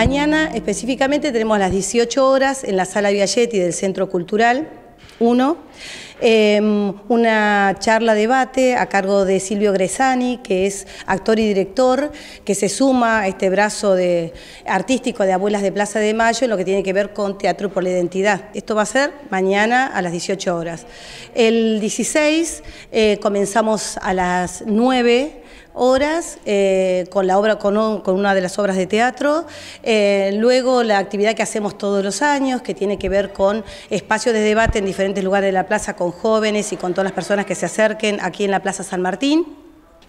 Mañana específicamente tenemos a las 18 horas en la sala Viagetti del Centro Cultural 1, em, una charla debate a cargo de Silvio Gresani, que es actor y director, que se suma a este brazo de, artístico de Abuelas de Plaza de Mayo en lo que tiene que ver con Teatro por la Identidad. Esto va a ser mañana a las 18 horas. El 16 eh, comenzamos a las 9 horas eh, con, la obra, con, una de las obras de teatro. Eh, luego la actividad que hacemos todos los años, que tiene que ver con espacios de debate en diferentes lugares de la plaza con jóvenes y con todas las personas que se acerquen aquí en la Plaza San Martín.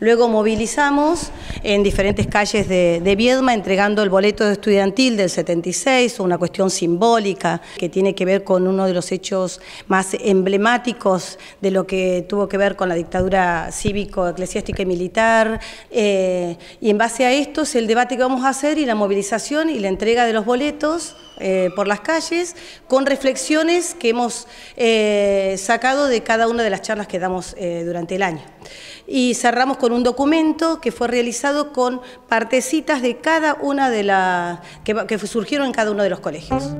Luego movilizamos en diferentes calles de, de Viedma entregando el boleto estudiantil del 76, una cuestión simbólica que tiene que ver con uno de los hechos más emblemáticos de lo que tuvo que ver con la dictadura cívico, eclesiástica y militar. Eh, y en base a esto es el debate que vamos a hacer y la movilización y la entrega de los boletos eh, por las calles, con reflexiones que hemos eh, sacado de cada una de las charlas que damos durante el año. Y cerramos con un documento que fue realizado con partecitas de cada una de las que surgieron en cada uno de los colegios.